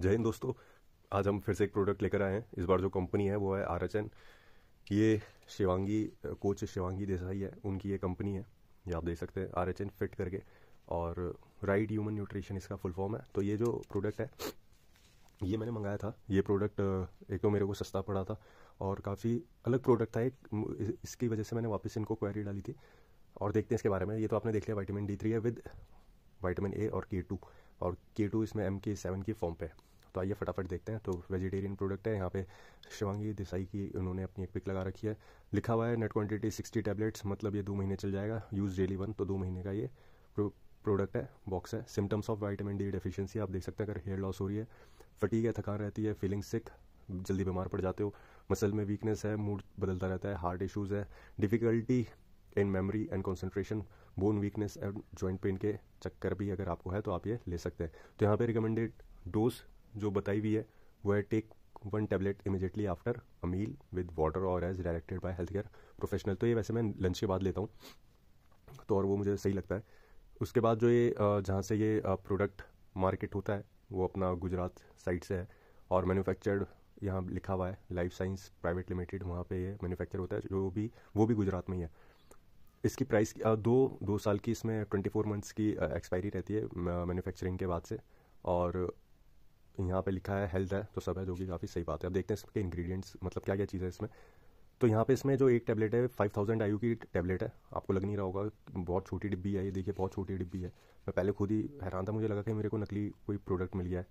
जय हिंद दोस्तों आज हम फिर से एक प्रोडक्ट लेकर आए हैं इस बार जो कंपनी है वो है आर एच एन ये शिवांगी कोच शिवांगी देसाई है उनकी ये कंपनी है ये आप देख सकते हैं आर एच एन फिट करके और राइट ह्यूमन न्यूट्रिशन इसका फुल फॉर्म है तो ये जो प्रोडक्ट है ये मैंने मंगाया था ये प्रोडक्ट एक तो मेरे को सस्ता पड़ा था और काफ़ी अलग प्रोडक्ट था एक इसकी वजह से मैंने वापस इनको क्वेरी डाली थी और देखते हैं इसके बारे में ये तो आपने देख लिया वाइटामिन डी थ्री है विद वाइटामिन ए और के टू और के टू इसमें एम के सेवन की फॉर्म पे है तो आइए फटाफट देखते हैं तो वेजिटेरियन प्रोडक्ट है यहाँ पे शिवांगी देसाई की उन्होंने अपनी एक पिक लगा रखी है लिखा हुआ है नेट क्वांटिटी सिक्सटी टैबलेट्स मतलब ये दो महीने चल जाएगा यूज़ डेली वन तो दो महीने का ये प्रोडक्ट है बॉक्स है symptoms of vitamin D deficiency आप देख सकते हैं अगर हेयर लॉस हो रही है फटीक है थकान रहती है फीलिंग सिक जल्दी बीमार पड़ जाते हो मसल में वीकनेस है मूड बदलता रहता है हार्ट इश्यूज़ है difficulty in memory and concentration bone weakness and joint pain के चक्कर भी अगर आपको है तो आप ये ले सकते हैं तो यहाँ पे रिकमेंडेड डोज जो बताई हुई है वो है take one tablet immediately after a meal with water और as directed by health care professional तो ये वैसे मैं लंच के बाद लेता हूँ तो और वो मुझे सही लगता है उसके बाद जो ये जहाँ से ये प्रोडक्ट मार्केट होता है वो अपना गुजरात साइड से है और मैन्युफैक्चर्ड यहाँ लिखा हुआ है लाइफ साइंस प्राइवेट लिमिटेड वहाँ पे ये मैन्युफैक्चर होता है जो भी वो भी गुजरात में ही है इसकी प्राइस दो दो साल की इसमें ट्वेंटी फोर मंथ्स की एक्सपायरी रहती है मैन्युफैक्चरिंग के बाद से और यहाँ पे लिखा है हेल्थ है तो सब है जो कि काफ़ी सही बात है अब देखते हैं इसके इंग्रेडिएंट्स मतलब क्या क्या चीज़ है इसमें तो यहाँ पे इसमें जो एक टैबलेट है फाइव थाउजेंड आई की टैबलेट है आपको लग नहीं रहा होगा बहुत छोटी डिब्बी है ये देखिए बहुत छोटी डिब्बी है मैं पहले खुद ही हैरान था मुझे लगा कि मेरे को नकली कोई प्रोडक्ट मिल गया है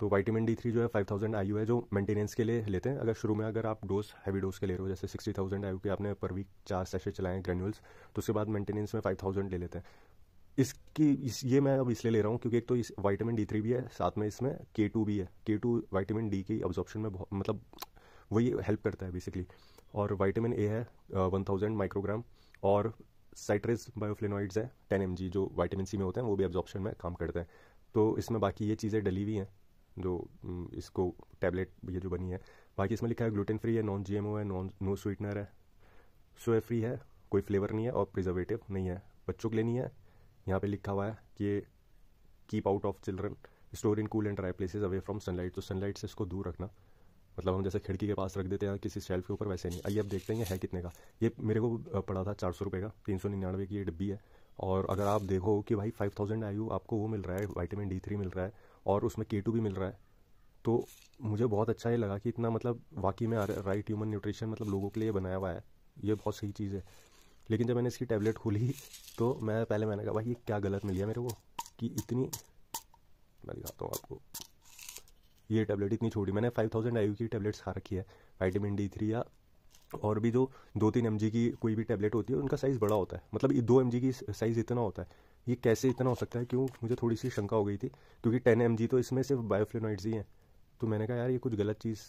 तो वाइटामिन डी थ्री जो है फाइव थाउजेंड आई है जो मेंटेनेंस के लिए लेते हैं अगर शुरू में अगर आप डोज हैवी डोज के ले रहे हो जैसे सिक्सटी थाउजेंड आई के आपने पर वीक चार सेशन चलाए ग्रेन्यूल्स तो उसके बाद मेंटेनेंस में फाइव थाउजेंड ले लेते हैं इसकी इस ये मैं अब इसलिए ले रहा हूँ क्योंकि एक तो इस वाइटामिन डी थ्री भी है साथ में इसमें के टू भी है के टू वाइटामिन डी की ऑब्जॉर्प्शन में मतलब वही हेल्प करता है बेसिकली और वाइटामिन ए है वन थाउजेंड माइक्रोग्राम और साइट्रस बायोफ्लेनोइड्स है टेन एम जो वाइटामिन सी में होते हैं वो भी ऑब्जॉर्प्शन में काम करते हैं तो इसमें बाकी ये चीज़ें डली हुई हैं जो इसको टैबलेट ये जो बनी है बाकी इसमें लिखा है ग्लूटेन फ्री है नॉन जीएमओ है नॉन नो स्वीटनर है सोया फ्री है कोई फ्लेवर नहीं है और प्रिजर्वेटिव नहीं है बच्चों के लिए नहीं है यहाँ पे लिखा हुआ है कि keep out of children store in cool and dry places away from sunlight तो सनलाइट से इसको दूर रखना मतलब हम जैसे खिड़की के पास रख देते हैं किसी शेल्फ के ऊपर वैसे नहीं आइए अब देखते हैं है कितने का ये मेरे को पड़ा था चार सौ रुपये का तीन सौ निन्यानवे की ये डिब्बी है और अगर आप देखो कि भाई फाइव थाउजेंड आई आपको वो मिल रहा है वाइटामिन डी थ्री मिल रहा है और उसमें के टू भी मिल रहा है तो मुझे बहुत अच्छा ये लगा कि इतना मतलब वाकई में राइट ह्यूमन न्यूट्रिशन मतलब लोगों के लिए बनाया हुआ है ये बहुत सही चीज़ है लेकिन जब मैंने इसकी टैबलेट खोली तो मैं पहले मैंने कहा भाई ये क्या गलत मिली है मेरे को कि इतनी मैं दिखाता हूँ आपको ये टैबलेट इतनी छोटी मैंने फाइव थाउजेंड आई की टैबलेट्स खा रखी है वाइटामिन डी थ्री या और भी जो दो तीन एम की कोई भी टैबलेट होती है उनका साइज़ बड़ा होता है मतलब दो एम की साइज़ इतना होता है ये कैसे इतना हो सकता है क्यों मुझे थोड़ी सी शंका हो गई थी क्योंकि टेन एम तो इसमें सिर्फ बायोफ्लेनोइड्स ही हैं तो मैंने कहा यार ये कुछ गलत चीज़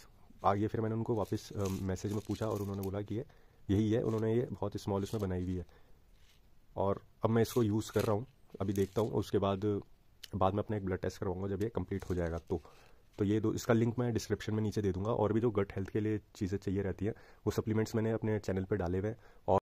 आ गई फिर मैंने उनको वापस मैसेज में पूछा और उन्होंने बोला कि ये यही है उन्होंने ये बहुत स्मॉल इसमें बनाई हुई है और अब मैं इसको यूज़ कर रहा हूँ अभी देखता हूँ उसके बाद बाद में अपना एक ब्लड टेस्ट करवाऊंगा जब ये कंप्लीट हो जाएगा तो तो ये दो इसका लिंक मैं डिस्क्रिप्शन में नीचे दे दूंगा और भी जो गट हेल्थ के लिए चीज़ें चाहिए रहती हैं वो सप्लीमेंट्स मैंने अपने चैनल पर डाले हुए हैं और